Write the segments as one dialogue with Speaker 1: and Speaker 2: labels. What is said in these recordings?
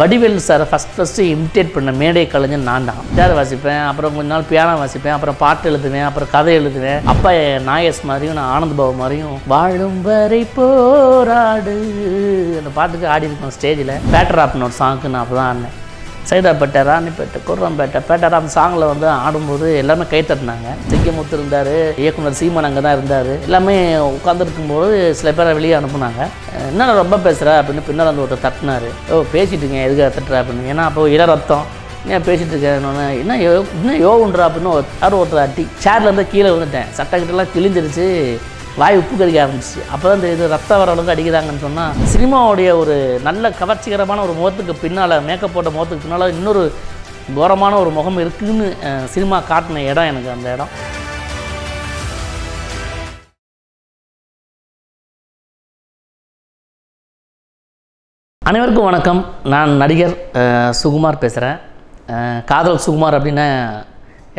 Speaker 1: வடிவேல் சாரை first first imitate பண்ண மேடை கலைஞர் நான் தான் கிட்டார் வாசிப்பேன் அப்புறம் கொஞ்ச நாள் பியானோ வாசிப்பேன் அப்புறம் பாட்டு எழுதுவேன் அப்புறம் கதை எழுதுவேன் அப்பா நாயஸ் மாதிரியும் நான் ஆனந்த் பாபு மாதிரியும் வாழும் வரை போராடு அந்த பாட்டுக்கு ஆடி இருக்கோம் ஸ்டேஜில் பேட்டர் ஆப்னோட ஒரு சாங்க்கு நான் அப்போ தான் ஆனேன் சைதாப்பேட்டை பேட்டை குர்ரம்பேட்டை பேட்டராம் சாங்கில் வந்து ஆடும்போது எல்லாமே கை தட்டினாங்க சிங்கமுத்து இருந்தார் இயக்குனர் சீமான் அங்கே தான் இருந்தார் எல்லாமே உட்காந்துருக்கும்போது சில பேரை வெளியே அனுப்புனாங்க என்னடா ரொம்ப பேசுகிற அப்படின்னு பின்னால் வந்து ஒருத்தர் தட்டினார் ஓ பேசிட்டுங்க எதுக்காக தட்டுற அப்படின்னு ஏன்னா அப்போ இட ரத்தம் ஏன் பேசிகிட்டு இருக்கேன்னு என்ன யோ இன்னும் யோகுன்றா அப்படின்னு யாரும் ஒருத்தர் அட்டி சேரில் இருந்து கீழே விழுந்துட்டேன் சட்டக்கிட்டலாம் கிழிஞ்சிருச்சு வாய் உப்பு கறிக்க ஆரம்பிச்சு அப்போ தான் தெரியுது ரத்தம் வர அளவுக்கு அடிக்கிறாங்கன்னு சொன்னால் சினிமாவுடைய ஒரு நல்ல கவர்ச்சிகரமான ஒரு முகத்துக்கு பின்னால் மேக்கப் போட்ட முகத்துக்கு பின்னால் இன்னொரு கோரமான ஒரு முகம் இருக்குதுன்னு சினிமா காட்டின இடம் எனக்கு அந்த இடம் அனைவருக்கும் வணக்கம் நான் நடிகர் சுகுமார் பேசுகிறேன் காதல் சுகுமார்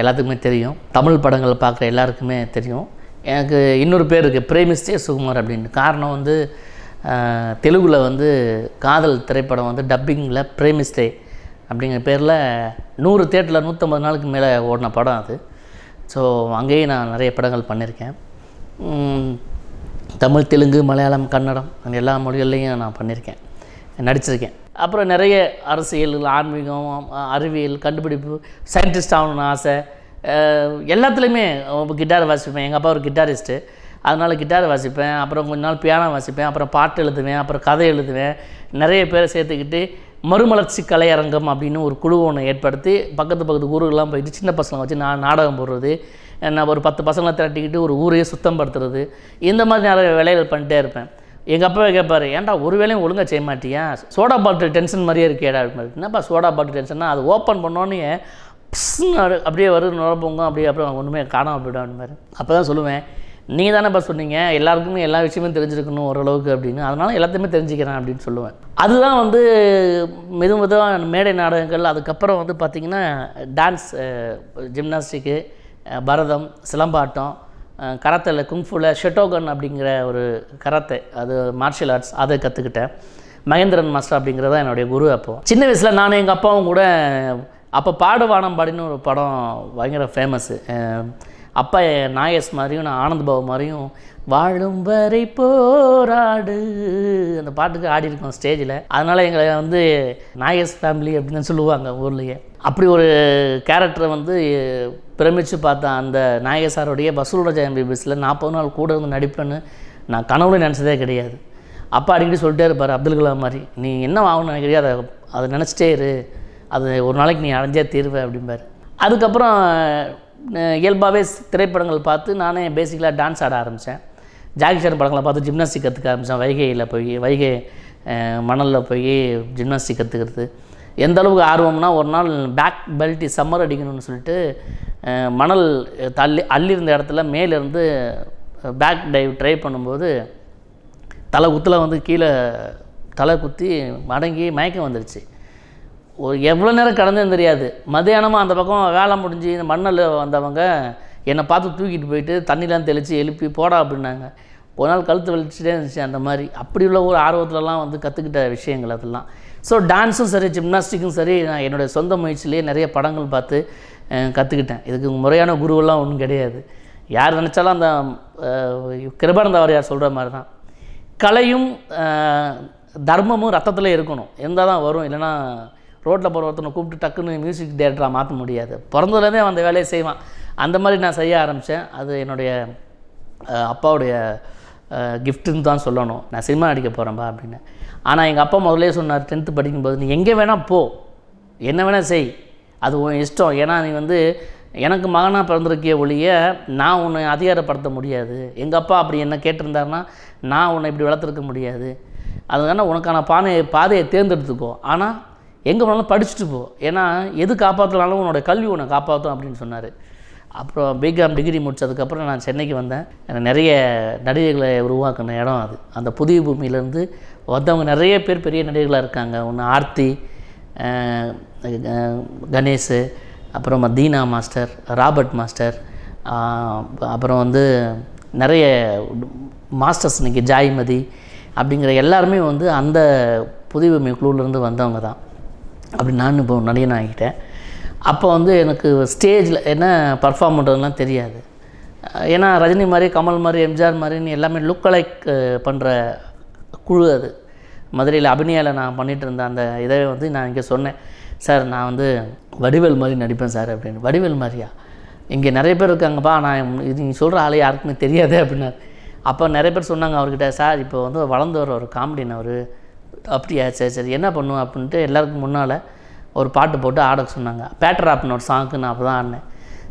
Speaker 1: எல்லாத்துக்குமே தெரியும் தமிழ் படங்கள் பார்க்குற எல்லாருக்குமே தெரியும் எனக்கு இன்னொரு பேர் இருக்குது பிரேமிஸ்டே சுகுமார் அப்படின்னு காரணம் வந்து தெலுங்கில் வந்து காதல் திரைப்படம் வந்து டப்பிங்கில் பிரேமிஸ்டே அப்படிங்கிற பேரில் நூறு தேட்டரில் நூற்றம்பது நாளுக்கு மேலே ஓடின படம் அது ஸோ அங்கேயும் நான் நிறைய படங்கள் பண்ணியிருக்கேன் தமிழ் தெலுங்கு மலையாளம் கன்னடம் அந்த எல்லா மொழிகள்லையும் நான் பண்ணியிருக்கேன் நடிச்சிருக்கேன் அப்புறம் நிறைய அரசியல் ஆன்மீகம் அறிவியல் கண்டுபிடிப்பு சயின்டிஸ்ட் ஆகணும்னு ஆசை எல்லாத்துலேயுமே கிட்டார் வாசிப்பேன் எங்கள் அப்பா ஒரு கிட்டாரிஸ்ட்டு அதனால் கிட்டார் வாசிப்பேன் அப்புறம் கொஞ்ச நாள் பியானோ வாசிப்பேன் அப்புறம் பாட்டு எழுதுவேன் அப்புறம் கதை எழுதுவேன் நிறைய பேரை சேர்த்துக்கிட்டு மறுமலர்ச்சி கலையரங்கம் அப்படின்னு ஒரு குழு ஒன்று ஏற்படுத்தி பக்கத்து பக்கத்து ஊருக்கெல்லாம் போயிட்டு சின்ன பசங்களை வச்சு நான் நாடகம் போடுறது நான் ஒரு பத்து பசங்களை திரட்டிக்கிட்டு ஒரு ஊரையே சுத்தம் படுத்துறது இந்த மாதிரி நிறைய வேலைகள் பண்ணிட்டே இருப்பேன் எங்கள் அப்பாவை கேட்பார் ஏன்டா ஒரு வேலையும் ஒழுங்காக செய்ய மாட்டியா சோடா பாட்டில் டென்ஷன் மாதிரியே இருக்கேடா அப்படின்னா என்னப்பா சோடா பாட்டில் டென்ஷன்னா அது ஓப்பன் பண்ணோன்னே பிஸ்ன்னு அப்படியே வருது நுழப்போங்க அப்படியே அப்புறம் ஒன்றுமே காணாமல் போய்டும் மாதிரி அப்போ தான் சொல்லுவேன் நீங்கள் தானே இப்போ சொன்னீங்க எல்லாருக்குமே எல்லா விஷயமும் தெரிஞ்சிருக்கணும் ஓரளவுக்கு அப்படின்னு அதனால் எல்லாத்தையுமே தெரிஞ்சுக்கிறேன் அப்படின்னு சொல்லுவேன் அதுதான் வந்து மெது மெதுவாக மேடை நாடகங்கள் அதுக்கப்புறம் வந்து பார்த்திங்கன்னா டான்ஸ் ஜிம்னாஸ்டிக்கு பரதம் சிலம்பாட்டம் கராத்தில் குங்ஃபுல ஷெட்டோகன் அப்படிங்கிற ஒரு கராத்தை அது மார்ஷியல் ஆர்ட்ஸ் அதை கற்றுக்கிட்டேன் மகேந்திரன் மாஸ்டர் அப்படிங்கிறதான் என்னுடைய குரு அப்போது சின்ன வயசில் நானும் எங்கள் அப்பாவும் கூட அப்போ பாடு பாடின்னு ஒரு படம் பயங்கர ஃபேமஸ்ஸு அப்பா நாயஸ் மாதிரியும் நான் ஆனந்த் பாபு மாதிரியும் வாழும் வரை போராடு அந்த பாட்டுக்கு ஆடி இருக்கோம் ஸ்டேஜில் அதனால் எங்களை வந்து நாயஸ் ஃபேமிலி அப்படின்னு சொல்லுவாங்க ஊர்லேயே அப்படி ஒரு கேரக்டரை வந்து பிரமிச்சு பார்த்தேன் அந்த நாயகர் பசுலோட பசுலராஜா எம்பிபிஎஸில் நாற்பது நாள் கூட இருந்து நடிப்பேன்னு நான் கனவுல நினச்சதே கிடையாது அப்பா அடிக்கடி சொல்லிட்டே இருப்பார் அப்துல் கலாம் மாதிரி நீ என்ன ஆகணும்னு நினைக்கிறியோ அதை அதை நினச்சிட்டே இரு அது ஒரு நாளைக்கு நீ அடைஞ்சே தீர்வை அப்படிம்பார் அதுக்கப்புறம் இயல்பாகவே திரைப்படங்கள் பார்த்து நானே பேசிக்கலாக டான்ஸ் ஆட ஆரம்பித்தேன் ஜாகிஷார் படங்களை பார்த்து ஜிம்னாஸ்டிக் கற்றுக்க ஆரம்பித்தேன் வைகையில் போய் வைகை மணலில் போய் ஜிம்னாஸ்டிக் கற்றுக்கிறது எந்த அளவுக்கு ஆர்வம்னா ஒரு நாள் பேக் பெல்ட்டி சம்மர் அடிக்கணும்னு சொல்லிட்டு மணல் தள்ளி அள்ளியிருந்த இடத்துல மேலேருந்து பேக் டைவ் ட்ரை பண்ணும்போது தலை குத்தில் வந்து கீழே தலை குத்தி மடங்கி மயக்கம் வந்துடுச்சு ஒரு எவ்வளோ நேரம் கடந்ததுன்னு தெரியாது மத்தியானமாக அந்த பக்கம் வேலை முடிஞ்சு இந்த மண்ணில் வந்தவங்க என்னை பார்த்து தூக்கிட்டு போயிட்டு தண்ணிலாம் தெளித்து எழுப்பி போடா அப்படின்னாங்க ஒரு நாள் கழுத்து வலிச்சுட்டே இருந்துச்சு அந்த மாதிரி அப்படி உள்ள ஒரு ஆர்வத்திலலாம் வந்து கற்றுக்கிட்ட விஷயங்கள் அதெல்லாம் ஸோ டான்ஸும் சரி ஜிம்னாஸ்டிக்கும் சரி நான் என்னுடைய சொந்த முயற்சியிலேயே நிறைய படங்கள் பார்த்து கற்றுக்கிட்டேன் இதுக்கு முறையான குருவெல்லாம் ஒன்றும் கிடையாது யார் நினச்சாலும் அந்த கிருபானந்த யார் சொல்கிற மாதிரி தான் கலையும் தர்மமும் ரத்தத்தில் இருக்கணும் இருந்தால் தான் வரும் இல்லைன்னா ரோட்டில் போகிற ஒருத்தனை கூப்பிட்டு டக்குன்னு மியூசிக் டேரக்டராக மாற்ற முடியாது பிறந்ததுலேருந்தே அந்த வேலையை செய்வான் அந்த மாதிரி நான் செய்ய ஆரம்பித்தேன் அது என்னுடைய அப்பாவுடைய கிஃப்ட்டுன்னு தான் சொல்லணும் நான் சினிமா நடிக்க போகிறேன்பா அப்படின்னு ஆனால் எங்கள் அப்பா முதலே சொன்னார் டென்த்து படிக்கும்போது நீ எங்கே வேணால் போ என்ன வேணால் செய் அது உன் இஷ்டம் ஏன்னா நீ வந்து எனக்கு மகனாக பிறந்திருக்கிய ஒழிய நான் உன்னை அதிகாரப்படுத்த முடியாது எங்கள் அப்பா அப்படி என்ன கேட்டிருந்தாருன்னா நான் உன்னை இப்படி வளர்த்துருக்க முடியாது அதனால் உனக்கான பானையை பாதையை தேர்ந்தெடுத்துக்கோ ஆனால் எங்கே போனாலும் படிச்சுட்டு போ ஏன்னா எது காப்பாற்றலாலும் உன்னோட கல்வி உன்னை காப்பாற்றும் அப்படின்னு சொன்னார் அப்புறம் பிகாம் டிகிரி முடித்ததுக்கப்புறம் நான் சென்னைக்கு வந்தேன் நிறைய நடிகைகளை உருவாக்கின இடம் அது அந்த புதிய பூமியிலேருந்து வந்தவங்க நிறைய பேர் பெரிய நடிகர்களாக இருக்காங்க ஒன்று ஆர்த்தி கணேஷ் அப்புறம் தீனா மாஸ்டர் ராபர்ட் மாஸ்டர் அப்புறம் வந்து நிறைய மாஸ்டர்ஸ் இன்றைக்கி ஜாய்மதி அப்படிங்கிற எல்லாருமே வந்து அந்த புதிய பூமி குழுவிலேருந்து வந்தவங்க தான் அப்படி நான் இப்போ நடிகன் ஆகிட்டேன் அப்போ வந்து எனக்கு ஸ்டேஜில் என்ன பர்ஃபார்ம் பண்ணுறதுலாம் தெரியாது ஏன்னா ரஜினி மாதிரி கமல் மாதிரி எம்ஜிஆர் மாதிரின்னு எல்லாமே லுக் அலைக் பண்ணுற குழு அது மதுரையில் அபிநயாவில் நான் பண்ணிகிட்டு இருந்த அந்த இதை வந்து நான் இங்கே சொன்னேன் சார் நான் வந்து வடிவேல் மாதிரி நடிப்பேன் சார் அப்படின்னு வடிவேல் மாதிரியா இங்கே நிறைய பேர் இருக்காங்கப்பா நான் இது நீ சொல்கிற ஆளே யாருக்குமே தெரியாது அப்படின்னாரு அப்போ நிறைய பேர் சொன்னாங்க அவர்கிட்ட சார் இப்போ வந்து வளர்ந்து வர ஒரு காமெடின்னு அவர் அப்படியா சரி சரி என்ன பண்ணுவோம் அப்படின்ட்டு எல்லாருக்கும் முன்னால் ஒரு பாட்டு போட்டு ஆட சொன்னாங்க பேட்டராப்னு ஒரு சாங்க்கு நான் அப்போ தான் ஆடினேன்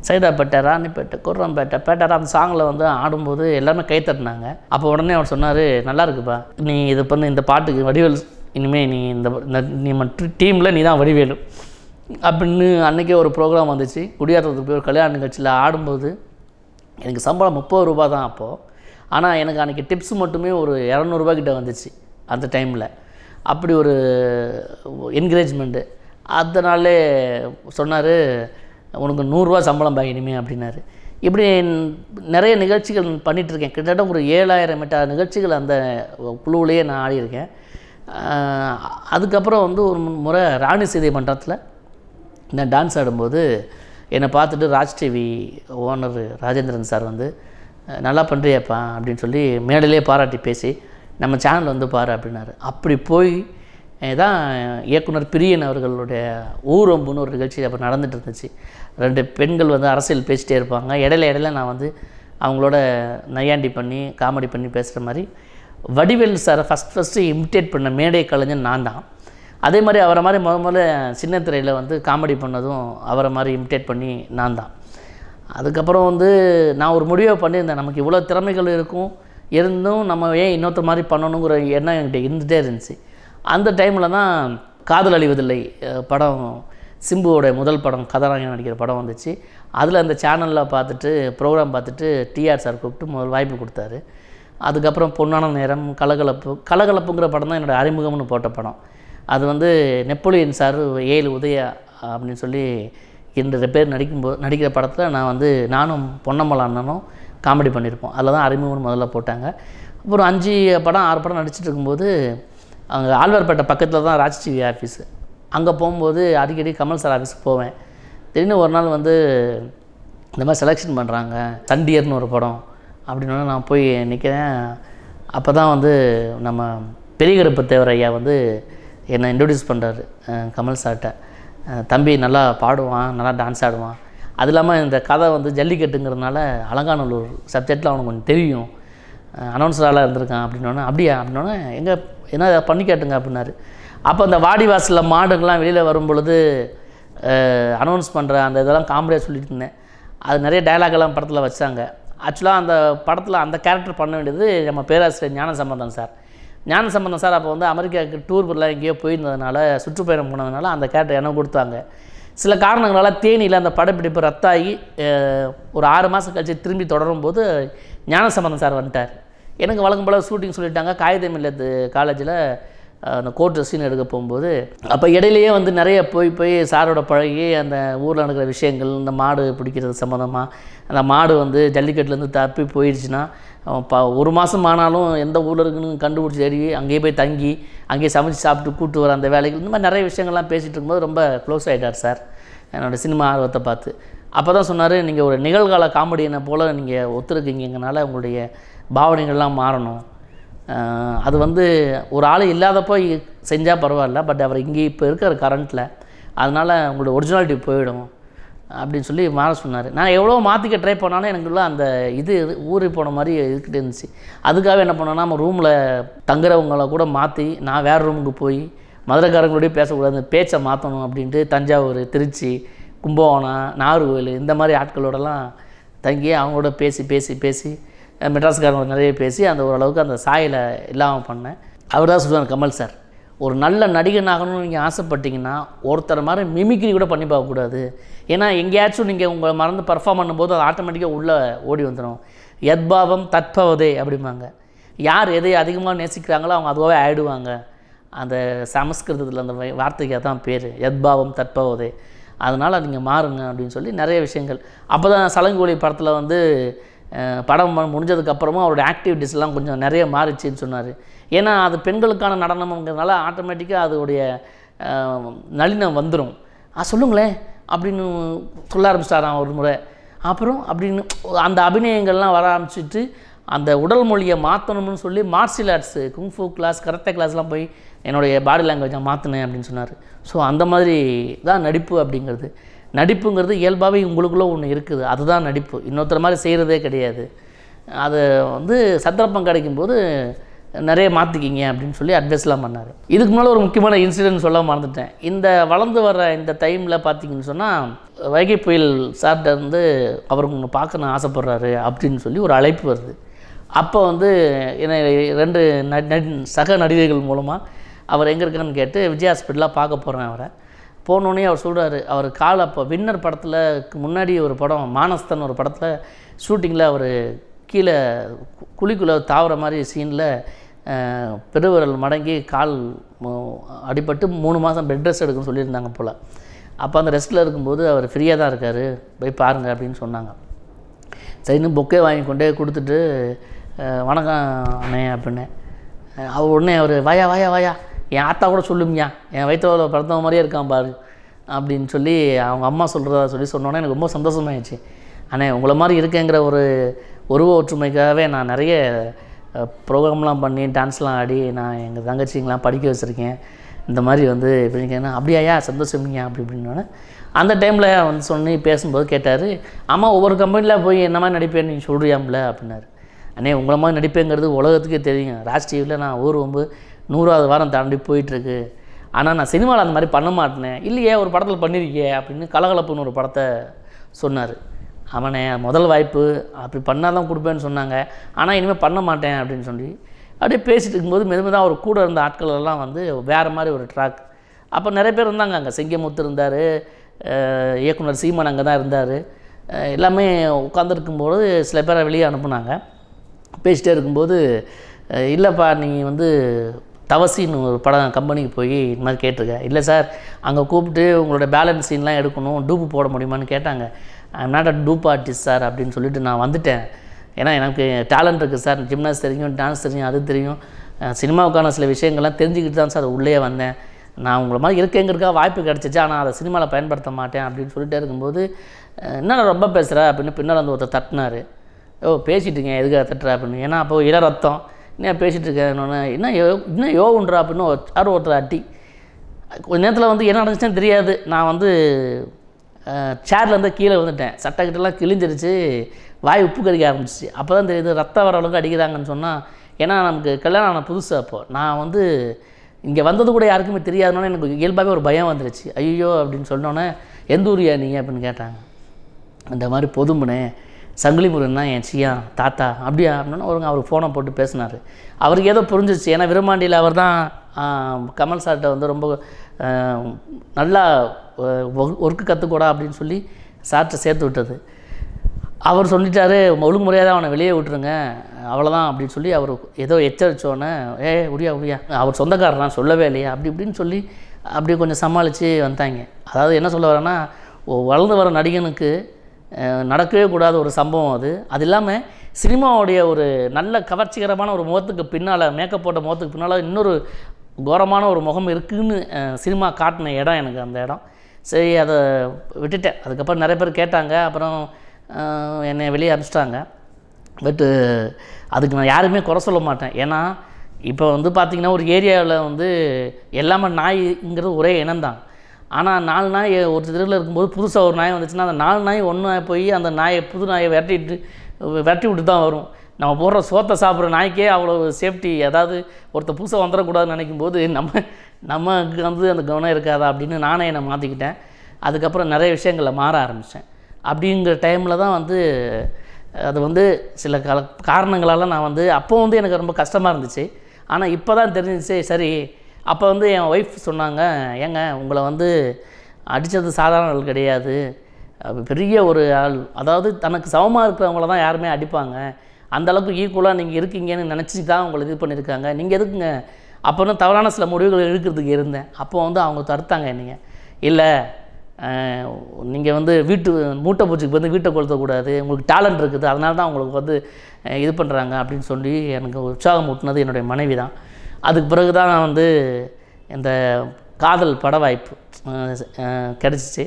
Speaker 1: சைதாப்பேட்டை ராணிப்பேட்டை குர்ரம்பேட்டை பேட்டராப் சாங்கில் வந்து ஆடும்போது எல்லாருமே கை தட்டினாங்க அப்போ உடனே அவர் சொன்னார் நல்லா இருக்குப்பா நீ இது பண்ண இந்த பாட்டுக்கு வடிவேல் இனிமேல் நீ இந்த நீ டீமில் நீ தான் வடிவேலு அப்படின்னு அன்றைக்கே ஒரு ப்ரோக்ராம் வந்துச்சு குடியாத்தத்துக்கு போய் ஒரு கல்யாண நிகழ்ச்சியில் ஆடும்போது எனக்கு சம்பளம் முப்பது ரூபா தான் அப்போது ஆனால் எனக்கு அன்றைக்கி டிப்ஸ் மட்டுமே ஒரு இரநூறுபா கிட்டே வந்துச்சு அந்த டைமில் அப்படி ஒரு என்கரேஜ்மெண்ட்டு அதனாலே சொன்னார் உனக்கு நூறுரூவா சம்பளம் பாய் அப்படின்னாரு இப்படி நிறைய நிகழ்ச்சிகள் பண்ணிகிட்ருக்கேன் கிட்டத்தட்ட ஒரு ஏழாயிரம் மீட்டர் நிகழ்ச்சிகள் அந்த குழுவிலேயே நான் ஆடியிருக்கேன் அதுக்கப்புறம் வந்து ஒரு முறை ராணி சீதை மன்றத்தில் நான் டான்ஸ் ஆடும்போது என்னை பார்த்துட்டு Raj TV owner Rajendran sir வந்து நல்லா பண்ணுறியப்பா அப்படின்னு சொல்லி மேடையிலே பாராட்டி பேசி நம்ம சேனல் வந்து பாரு அப்படின்னாரு அப்படி போய் தான் இயக்குனர் பிரியன் அவர்களுடைய ஊரம்புன்னு ஒரு நிகழ்ச்சி அப்போ நடந்துகிட்டு இருந்துச்சு ரெண்டு பெண்கள் வந்து அரசியல் பேசிகிட்டே இருப்பாங்க இடையில இடையில நான் வந்து அவங்களோட நையாண்டி பண்ணி காமெடி பண்ணி பேசுகிற மாதிரி வடிவேல் சாரை ஃபஸ்ட் ஃபஸ்ட்டு இமிட்டேட் பண்ண மேடை கலைஞன் நான் தான் அதே மாதிரி அவரை மாதிரி முத முதல்ல சின்ன திரையில் வந்து காமெடி பண்ணதும் அவரை மாதிரி இமிட்டேட் பண்ணி நான் தான் அதுக்கப்புறம் வந்து நான் ஒரு முடிவை பண்ணியிருந்தேன் நமக்கு இவ்வளோ திறமைகள் இருக்கும் இருந்தும் நம்ம ஏன் இன்னொருத்தர் மாதிரி பண்ணணுங்கிற எண்ணம் என்கிட்ட இருந்துகிட்டே இருந்துச்சு அந்த டைமில் தான் காதல் அழிவதில்லை படம் சிம்புவோடைய முதல் படம் கதாநாயகன் நடிக்கிற படம் வந்துச்சு அதில் அந்த சேனலில் பார்த்துட்டு ப்ரோக்ராம் பார்த்துட்டு டிஆர் சார் கூப்பிட்டு முதல் வாய்ப்பு கொடுத்தாரு அதுக்கப்புறம் பொன்னான நேரம் கலகலப்பு கலகலப்புங்கிற படம் தான் என்னோடய அறிமுகம்னு போட்ட படம் அது வந்து நெப்போலியன் சார் ஏழு உதயா அப்படின்னு சொல்லி இரண்டு பேர் நடிக்கும்போது நடிக்கிற படத்தில் நான் வந்து நானும் பொன்னம்பல அண்ணனும் காமெடி பண்ணியிருப்போம் அதில் தான் அறிமுகம் முதல்ல போட்டாங்க அப்புறம் அஞ்சு படம் ஆறு படம் நடிச்சிட்டு இருக்கும்போது அங்கே ஆழ்வார்பேட்டை பக்கத்தில் தான் ராஜ் டிவி ஆஃபீஸு அங்கே போகும்போது அடிக்கடி கமல் சார் ஆஃபீஸுக்கு போவேன் திடீர்னு ஒரு நாள் வந்து இந்த மாதிரி செலெக்ஷன் பண்ணுறாங்க சண்டியர்னு ஒரு படம் அப்படின்னு நான் போய் நிற்கிறேன் அப்போ தான் வந்து நம்ம பெரிய கருப்பு தேவர் ஐயா வந்து என்னை இன்ட்ரடியூஸ் பண்ணுறாரு கமல் சார்கிட்ட தம்பி நல்லா பாடுவான் நல்லா டான்ஸ் ஆடுவான் அது இல்லாமல் இந்த கதை வந்து ஜல்லிக்கட்டுங்கிறதுனால அலங்காநல்லூர் சப்ஜெக்டில் அவனுக்கு கொஞ்சம் தெரியும் அனௌன்ஸராக இருந்திருக்கான் அப்படின்னோடனே அப்படியா அப்படின்னோடனே எங்கே என்ன பண்ணி கேட்டுங்க அப்படின்னாரு அப்போ அந்த வாடி வாசலில் மாடுங்கள்லாம் வெளியில் வரும் பொழுது அனௌன்ஸ் பண்ணுற அந்த இதெல்லாம் காமெடியாக சொல்லிட்டு இருந்தேன் அது நிறைய டைலாக்லாம் படத்தில் வச்சாங்க ஆக்சுவலாக அந்த படத்தில் அந்த கேரக்டர் பண்ண வேண்டியது நம்ம பேராசிரியர் ஞான சம்பந்தம் சார் ஞான சம்பந்தம் சார் அப்போ வந்து அமெரிக்காவுக்கு டூர் எங்கேயோ போயிருந்ததுனால சுற்றுப்பயணம் போனதுனால அந்த கேரக்டர் எனக்கு கொடுத்தாங்க சில காரணங்களால் தேனியில் அந்த படப்பிடிப்பு ரத்தாகி ஒரு ஆறு மாதம் கழிச்சு திரும்பி தொடரும் போது ஞானசம்பந்தம் சார் வந்துட்டார் எனக்கு வழங்கும் போல் ஷூட்டிங் சொல்லிட்டாங்க காகிதம் இல்லத்து காலேஜில் அந்த கோர்ட் சீன் எடுக்க போகும்போது அப்போ இடையிலேயே வந்து நிறைய போய் போய் சாரோட பழகி அந்த ஊரில் நடக்கிற விஷயங்கள் இந்த மாடு பிடிக்கிறது சம்மந்தமாக அந்த மாடு வந்து ஜல்லிக்கட்டுலேருந்து தப்பி போயிடுச்சுன்னா ப ஒரு மாதம் ஆனாலும் எந்த ஊரில் இருக்குன்னு கண்டுபிடிச்சி தேடி அங்கேயே போய் தங்கி அங்கேயே சமைச்சு சாப்பிட்டு கூப்பிட்டு வர அந்த வேலைகள் இந்த மாதிரி நிறைய விஷயங்கள்லாம் பேசிகிட்டு இருக்கும்போது ரொம்ப க்ளோஸ் ஆகிட்டார் சார் என்னோடய சினிமா ஆர்வத்தை பார்த்து அப்போ தான் சொன்னார் நீங்கள் ஒரு நிகழ்கால காமெடியனை போல் நீங்கள் ஒத்துருக்கீங்கனால உங்களுடைய பாவனைகள்லாம் மாறணும் அது வந்து ஒரு ஆள் இல்லாதப்போ செஞ்சால் பரவாயில்ல பட் அவர் இங்கே இப்போ இருக்கிற கரண்ட்டில் அதனால் உங்களோட ஒரிஜினாலிட்டி போயிடும் அப்படின்னு சொல்லி மாற சொன்னார் நான் எவ்வளோ மாற்றிக்க ட்ரை பண்ணாலும் எனக்குள்ள அந்த இது ஊறி போன மாதிரி இருக்கிட்டு இருந்துச்சு அதுக்காக என்ன பண்ணோன்னா நம்ம ரூமில் தங்குறவங்கள கூட மாற்றி நான் வேறு ரூமுக்கு போய் மதுரைக்காரங்களோடய பேசக்கூடாது அந்த பேச்சை மாற்றணும் அப்படின்ட்டு தஞ்சாவூர் திருச்சி கும்பகோணம் நாகர்கோவில் இந்த மாதிரி ஆட்களோடலாம் தங்கி அவங்களோட பேசி பேசி பேசி மெட்ராஸ்காரங்களோட நிறைய பேசி அந்த ஓரளவுக்கு அந்த சாயலை இல்லாமல் பண்ணேன் அவர் தான் சொல்லுவார் கமல் சார் ஒரு நல்ல நடிகன் ஆகணும்னு நீங்கள் ஆசைப்பட்டீங்கன்னா ஒருத்தர் மாதிரி மிமிக்ரி கூட பண்ணி பார்க்கக்கூடாது ஏன்னா எங்கேயாச்சும் நீங்கள் உங்களை மறந்து பர்ஃபார்ம் பண்ணும்போது அது ஆட்டோமேட்டிக்காக உள்ளே ஓடி வந்துடும் எத்பாவம் தற்பவதே அப்படிம்பாங்க யார் எதை அதிகமாக நேசிக்கிறாங்களோ அவங்க அதுவாகவே ஆயிடுவாங்க அந்த சமஸ்கிருதத்தில் அந்த வார்த்தைக்கு அதான் பேர் எத்பாவம் தற்பவதே அதனால் நீங்கள் மாறுங்க அப்படின்னு சொல்லி நிறைய விஷயங்கள் அப்போ தான் சலங்கோலி படத்தில் வந்து படம் முடிஞ்சதுக்கப்புறமும் அவரோட ஆக்டிவிட்டீஸ்லாம் கொஞ்சம் நிறைய மாறிச்சின்னு சொன்னார் ஏன்னா அது பெண்களுக்கான நடனம்ங்கிறதுனால ஆட்டோமேட்டிக்காக அதோடைய நளினம் வந்துடும் ஆ சொல்லுங்களேன் அப்படின்னு சொல்ல ஆரம்பிச்சிட்டாராம் ஒரு முறை அப்புறம் அப்படின்னு அந்த அபிநயங்கள்லாம் வர ஆரம்பிச்சிட்டு அந்த உடல் மொழியை மாற்றணும்னு சொல்லி மார்ஷியல் ஆர்ட்ஸு குங்ஃபு கிளாஸ் கரெக்டாக கிளாஸ்லாம் போய் என்னுடைய பாடி லாங்குவேஜாக மாற்றினேன் அப்படின்னு சொன்னார் ஸோ அந்த மாதிரி தான் நடிப்பு அப்படிங்கிறது நடிப்புங்கிறது இயல்பாகவே உங்களுக்குள்ளே ஒன்று இருக்குது அதுதான் நடிப்பு இன்னொருத்தர் மாதிரி செய்கிறதே கிடையாது அது வந்து சந்தர்ப்பம் கிடைக்கும்போது நிறைய மாற்றிக்கிங்க அப்படின்னு சொல்லி அட்வைஸ்லாம் பண்ணார் இதுக்கு முன்னால் ஒரு முக்கியமான இன்சிடென்ட் சொல்ல மறந்துட்டேன் இந்த வளர்ந்து வர இந்த டைமில் பார்த்தீங்கன்னு சொன்னால் வைகை புயல் சார்ட்ட வந்து அவர் உங்களை பார்க்கணும் ஆசைப்பட்றாரு அப்படின்னு சொல்லி ஒரு அழைப்பு வருது அப்போ வந்து என்னை ரெண்டு சக நடிகர்கள் மூலமாக அவர் எங்கே இருக்காருன்னு கேட்டு விஜய் ஹாஸ்பிட்டலாக பார்க்க போகிறேன் அவரை போனோடனே அவர் சொல்கிறாரு அவர் கால் அப்போ வின்னர் படத்தில் முன்னாடி ஒரு படம் மானஸ்தன் ஒரு படத்தில் ஷூட்டிங்கில் அவர் கீழே குழிக்குள்ளே தாவர மாதிரி சீனில் பெருவிரல் மடங்கி கால் அடிபட்டு மூணு மாதம் பெட் ரெஸ்ட் எடுக்கணும்னு சொல்லியிருந்தாங்க போல் அப்போ அந்த ரெஸ்ட்டில் இருக்கும்போது அவர் ஃப்ரீயாக தான் இருக்கார் போய் பாருங்கள் அப்படின்னு சொன்னாங்க சரின்னு பொக்கே வாங்கி கொண்டே கொடுத்துட்டு வணக்கம் அண்ணே அப்படின்னு அவர் உடனே அவர் வாயா வாயா வாயா என் ஆத்தா கூட சொல்லுமியா என் வயிற்றுல பிறந்த மாதிரியே இருக்கான் பாரு அப்படின்னு சொல்லி அவங்க அம்மா சொல்கிறதா சொல்லி சொன்னோன்னே எனக்கு ரொம்ப சந்தோஷமாயிடுச்சு அண்ணே உங்களை மாதிரி இருக்கேங்கிற ஒரு உருவ ஒற்றுமைக்காகவே நான் நிறைய ப்ரோக்ராம்லாம் பண்ணி டான்ஸ்லாம் ஆடி நான் எங்கள் தங்கச்சிங்களாம் படிக்க வச்சுருக்கேன் இந்த மாதிரி வந்து இப்படிங்கன்னா அப்படியாயா சந்தோஷம் நீங்கள் அப்படி இப்படின்னோடனே அந்த டைமில் வந்து சொன்னி பேசும்போது கேட்டார் ஆமாம் ஒவ்வொரு கம்பெனியில் போய் என்ன மாதிரி நடிப்பேன் நீங்கள் சொல்கிறியாம்ல அப்படின்னாரு அண்ணே உங்களை மாதிரி நடிப்பேங்கிறது உலகத்துக்கே தெரியும் ராஜ் டிவியில் நான் ஊர் ரொம்ப நூறாவது வாரம் தாண்டி போயிட்டுருக்கு ஆனால் நான் சினிமாவில் அந்த மாதிரி பண்ண மாட்டேனே இல்லையே ஒரு படத்தில் பண்ணியிருக்கே அப்படின்னு கலகலப்புன்னு ஒரு படத்தை சொன்னார் அவனை முதல் வாய்ப்பு அப்படி பண்ணால் தான் கொடுப்பேன்னு சொன்னாங்க ஆனால் இனிமேல் பண்ண மாட்டேன் அப்படின்னு சொல்லி அப்படியே பேசிகிட்டு இருக்கும்போது மெதுமெதாக அவர் கூட இருந்த ஆட்கள் எல்லாம் வந்து வேறு மாதிரி ஒரு ட்ராக் அப்போ நிறைய பேர் இருந்தாங்க அங்கே செங்கமுத்து இருந்தார் இயக்குனர் சீமான் அங்கே தான் இருந்தார் எல்லாமே உட்காந்துருக்கும்போது சில பேரை வெளியே அனுப்புனாங்க பேசிகிட்டே இருக்கும்போது இல்லைப்பா நீங்கள் வந்து தவசின்னு ஒரு படம் கம்பெனிக்கு போய் இந்த மாதிரி கேட்டிருக்கேன் இல்லை சார் அங்கே கூப்பிட்டு உங்களோட பேலன்ஸ் சீன்லாம் எடுக்கணும் டூப்பு போட முடியுமான்னு கேட்டாங்க I'm not a dupe artist sir அப்படின்னு சொல்லிட்டு நான் வந்துட்டேன் ஏன்னா எனக்கு டேலண்ட் இருக்குது சார் ஜிம்னாஸ் தெரியும் டான்ஸ் தெரியும் அது தெரியும் சினிமாவுக்கான சில விஷயங்கள்லாம் தெரிஞ்சுக்கிட்டு தான் சார் உள்ளே வந்தேன் நான் உங்களை மாதிரி இருக்கா வாய்ப்பு கிடச்சிச்சு ஆனால் அதை சினிமாவில் பயன்படுத்த மாட்டேன் அப்படின்னு சொல்லிட்டே இருக்கும்போது என்னடா ரொம்ப பேசுகிற அப்படின்னு பின்னால் வந்து ஒருத்தர் தட்டினார் ஓ இருக்கேன் எதுக்காக தட்டுற அப்படின்னு ஏன்னா அப்போ இட ரத்தம் என்ன பேசிகிட்டு இருக்கேன் என்ன யோ இன்னும் யோ உண்டுறா அப்படின்னு யாரும் ஒருத்தர் அட்டி கொஞ்ச நேரத்தில் வந்து என்ன நடந்துச்சுன்னு தெரியாது நான் வந்து சேர்லேருந்து கீழே விழுந்துட்டேன் சட்டை கிட்டலாம் கிழிஞ்சிருச்சு வாய் உப்பு கறிக்க ஆரம்பிச்சிச்சு அப்போ தான் தெரியுது ரத்த வர அளவுக்கு அடிக்கிறாங்கன்னு சொன்னால் ஏன்னா நமக்கு கல்யாணம் ஆன புதுசு அப்போது நான் வந்து இங்கே வந்தது கூட யாருக்குமே தெரியாதுன்னு எனக்கு இயல்பாகவே ஒரு பயம் வந்துருச்சு ஐயோ அப்படின்னு சொன்னோன்னே எந்த ஊரியா நீங்கள் அப்படின்னு கேட்டாங்க அந்த மாதிரி பொதுமனே சங்கிலி தான் என் சியா தாத்தா அப்படியா அப்படின்னு அவருங்க அவர் ஃபோனை போட்டு பேசினார் அவருக்கு ஏதோ புரிஞ்சிச்சு ஏன்னா விரும்பாண்டியில் அவர் தான் கமல் சார்கிட்ட வந்து ரொம்ப நல்லா ஒர்க்கு கற்றுக்கூடா அப்படின்னு சொல்லி சார்ட்டை சேர்த்து விட்டது அவர் சொல்லிட்டாரு ஒழுங்கு முறையாக தான் அவனை வெளியே விட்டுருங்க அவ்வளோதான் அப்படின்னு சொல்லி அவர் ஏதோ எச்சரித்தோன்னே ஏ உரியா உரியா அவர் சொந்தக்காரர்லாம் சொல்லவே இல்லையா அப்படி இப்படின்னு சொல்லி அப்படியே கொஞ்சம் சமாளித்து வந்தாங்க அதாவது என்ன சொல்ல வரேன்னா வளர்ந்து வர நடிகனுக்கு நடக்கவே கூடாத ஒரு சம்பவம் அது அது இல்லாமல் சினிமாவுடைய ஒரு நல்ல கவர்ச்சிகரமான ஒரு முகத்துக்கு பின்னால் மேக்கப் போட்ட முகத்துக்கு பின்னால் இன்னொரு கோரமான ஒரு முகம் இருக்குதுன்னு சினிமா காட்டின இடம் எனக்கு அந்த இடம் சரி அதை விட்டுட்டேன் அதுக்கப்புறம் நிறைய பேர் கேட்டாங்க அப்புறம் என்னை வெளியே அனுப்பிச்சிட்டாங்க பட்டு அதுக்கு நான் யாருமே குறை சொல்ல மாட்டேன் ஏன்னா இப்போ வந்து பார்த்திங்கன்னா ஒரு ஏரியாவில் வந்து எல்லாமே நாய்ங்கிறது ஒரே இனம்தான் ஆனால் நாலு நாய் ஒரு தெருவில் இருக்கும்போது புதுசாக ஒரு நாய் வந்துச்சுன்னா அந்த நாலு நாய் ஒன்று போய் அந்த நாயை புது நாயை விரட்டிட்டு விரட்டி விட்டு தான் வரும் நம்ம போடுற சோத்தை சாப்பிட்ற நாய்க்கே அவ்வளோ சேஃப்டி ஏதாவது ஒருத்தர் புதுசாக வந்துடக்கூடாதுன்னு நினைக்கும் போது நம்ம நமக்கு வந்து அந்த கவனம் இருக்காதா அப்படின்னு நானே என்னை மாற்றிக்கிட்டேன் அதுக்கப்புறம் நிறைய விஷயங்களில் மாற ஆரம்பித்தேன் அப்படிங்கிற டைமில் தான் வந்து அது வந்து சில கால காரணங்களால் நான் வந்து அப்போ வந்து எனக்கு ரொம்ப கஷ்டமாக இருந்துச்சு ஆனால் இப்போ தான் தெரிஞ்சிச்சு சரி அப்போ வந்து என் ஒய்ஃப் சொன்னாங்க ஏங்க உங்களை வந்து அடித்தது சாதாரண ஆள் கிடையாது பெரிய ஒரு ஆள் அதாவது தனக்கு சமமாக இருக்கிறவங்கள தான் யாருமே அடிப்பாங்க அந்தளவுக்கு ஈக்குவலாக நீங்கள் இருக்கீங்கன்னு நினச்சி தான் உங்களை இது பண்ணியிருக்காங்க நீங்கள் எதுக்குங்க அப்போன்னு தவறான சில முடிவுகள் இருக்கிறதுக்கு இருந்தேன் அப்போ வந்து அவங்க தருத்தாங்க என்னைங்க இல்லை நீங்கள் வந்து வீட்டு மூட்டை பூச்சிக்கு வந்து வீட்டை கொளுத்தக்கூடாது உங்களுக்கு டேலண்ட் இருக்குது அதனால தான் உங்களுக்கு வந்து இது பண்ணுறாங்க அப்படின்னு சொல்லி எனக்கு உற்சாகம் ஊட்டினது என்னுடைய மனைவி தான் அதுக்கு பிறகு தான் நான் வந்து இந்த காதல் பட வாய்ப்பு கிடச்சிச்சு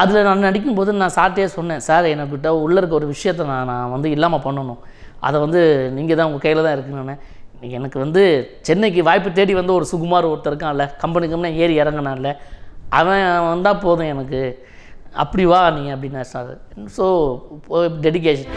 Speaker 1: அதில் நான் நடிக்கும்போது நான் சார்ட்டே சொன்னேன் சார் என்கிட்ட உள்ளே இருக்க ஒரு விஷயத்தை நான் நான் வந்து இல்லாமல் பண்ணணும் அதை வந்து நீங்கள் தான் உங்கள் கையில் தான் இருக்குன்னு எனக்கு வந்து சென்னைக்கு வாய்ப்பு தேடி வந்து ஒரு சுகுமார் ஒருத்தர் இருக்கான்ல கம்பெனி கம்பெனி ஏறி இறங்கினான்ல அவன் வந்தால் போதும் எனக்கு அப்படி வா நீ அப்படின்னு சார் ஸோ டெடிக்கேஷன்